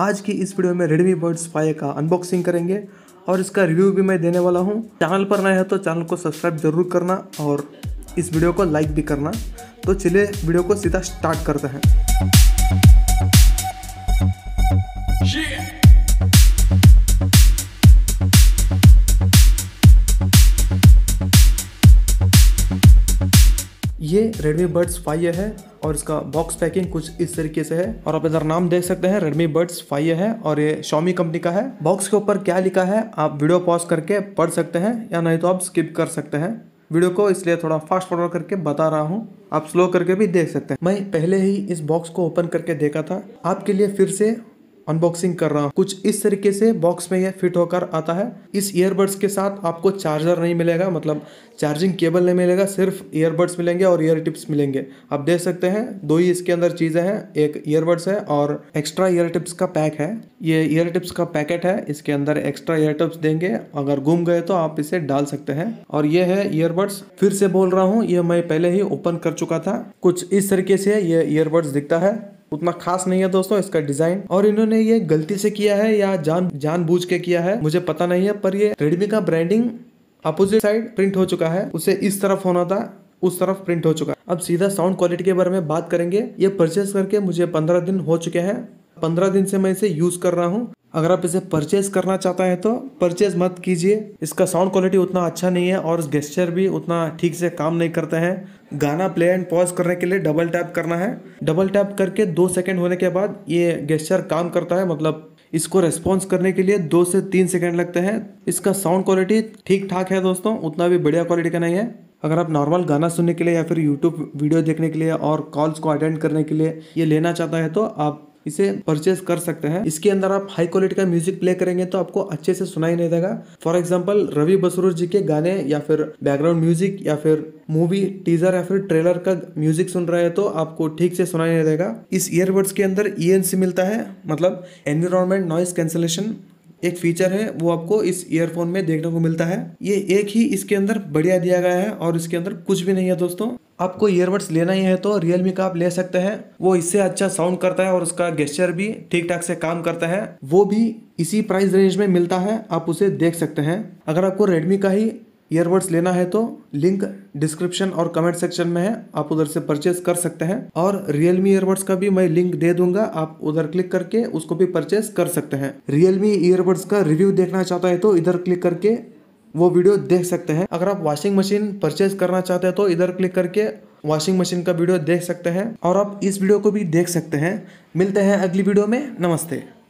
आज की इस वीडियो में Redmi Buds 5 का अनबॉक्सिंग करेंगे और इसका रिव्यू भी मैं देने वाला हूँ चैनल पर नए है तो चैनल को सब्सक्राइब जरूर करना और इस वीडियो को लाइक भी करना तो चलिए वीडियो को सीधा स्टार्ट करते हैं ये Redmi Buds 5 है और इसका बॉक्स पैकिंग कुछ इस तरीके से है और आप इधर नाम देख सकते हैं Redmi Buds 5 है और ये Xiaomi कंपनी का है बॉक्स के ऊपर क्या लिखा है आप वीडियो पॉज करके पढ़ सकते हैं या नहीं तो आप स्किप कर सकते हैं वीडियो को इसलिए थोड़ा फास्ट फॉरवर्ड करके बता रहा हूँ आप स्लो करके भी देख सकते हैं मैं पहले ही इस बॉक्स को ओपन करके देखा था आपके लिए फिर से अनबॉक्सिंग कर रहा हूँ कुछ इस तरीके से बॉक्स में यह फिट होकर आता है इस ईयरबड्स के साथ आपको चार्जर नहीं मिलेगा मतलब चार्जिंग केबल नहीं मिलेगा सिर्फ ईयरबड्स मिलेंगे और ईयर टिप्स मिलेंगे आप देख सकते हैं दो ही इसके अंदर चीज़ें हैं एक ईयरबड्स है और एक्स्ट्रा ईयर टिप्स का पैक है ये ईयर टिप्स का पैकेट है इसके अंदर एक्स्ट्रा ईयर टिप्स देंगे अगर गुम गए तो आप इसे डाल सकते हैं और ये है ईयरबड्स फिर से बोल रहा हूँ ये मैं पहले ही ओपन कर चुका था कुछ इस तरीके से ये ईयरबड्स दिखता है उतना खास नहीं है दोस्तों इसका डिजाइन और इन्होंने ये गलती से किया है या जान जानबूझ के किया है मुझे पता नहीं है पर ये रेडमी का ब्रांडिंग अपोजिट साइड प्रिंट हो चुका है उसे इस तरफ होना था उस तरफ प्रिंट हो चुका है अब सीधा साउंड क्वालिटी के बारे में बात करेंगे ये परचेस करके मुझे पंद्रह दिन हो चुके हैं पंद्रह दिन से मैं इसे यूज़ कर रहा हूँ अगर आप इसे परचेज करना चाहते हैं तो परचेज मत कीजिए इसका साउंड क्वालिटी उतना अच्छा नहीं है और गेस्चर भी उतना ठीक से काम नहीं करते हैं गाना प्ले एंड पॉज करने के लिए डबल टैप करना है डबल टैप करके दो सेकेंड होने के बाद ये गेस्चर काम करता है मतलब इसको रेस्पॉन्स करने के लिए दो से तीन सेकेंड लगते हैं इसका साउंड क्वालिटी ठीक ठाक है दोस्तों उतना भी बढ़िया क्वालिटी का नहीं है अगर आप नॉर्मल गाना सुनने के लिए या फिर यूट्यूब वीडियो देखने के लिए और कॉल्स को अटेंड करने के लिए ये लेना चाहता है तो आप इसे परचेस कर सकते हैं इसके अंदर आप हाई क्वालिटी का म्यूजिक प्ले करेंगे तो आपको अच्छे से सुनाई नहीं देगा फॉर एग्जाम्पल रवि बसरूर जी के गाने या फिर बैकग्राउंड म्यूजिक या फिर मूवी टीजर या फिर ट्रेलर का म्यूजिक सुन रहे हैं तो आपको ठीक से सुनाई नहीं देगा इस ईयरबड्स के अंदर ई e मिलता है मतलब एनवायरमेंट नॉइस कैंसिलेशन एक फीचर है वो आपको इस ईयरफोन में देखने को मिलता है ये एक ही इसके अंदर बढ़िया दिया गया है और इसके अंदर कुछ भी नहीं है दोस्तों आपको ईयरबड्स लेना ही है तो रियलमी का आप ले सकते हैं वो इससे अच्छा साउंड करता है और उसका गेस्चर भी ठीक ठाक से काम करता है वो भी इसी प्राइस रेंज में मिलता है आप उसे देख सकते हैं अगर आपको रेडमी का ही ईयरबड्स लेना है तो लिंक डिस्क्रिप्शन और कमेंट सेक्शन में है आप उधर से परचेज कर सकते हैं और रियलमी ईयरबड्स का भी मैं लिंक दे दूंगा आप उधर क्लिक करके उसको भी परचेज कर सकते हैं रियलमी ईयरबड्स का रिव्यू देखना चाहता है तो इधर क्लिक करके वो वीडियो देख सकते हैं अगर आप वॉशिंग मशीन परचेज करना चाहते हैं तो इधर क्लिक करके वॉशिंग मशीन का वीडियो देख सकते हैं और आप इस वीडियो को भी देख सकते हैं मिलते हैं अगली वीडियो में नमस्ते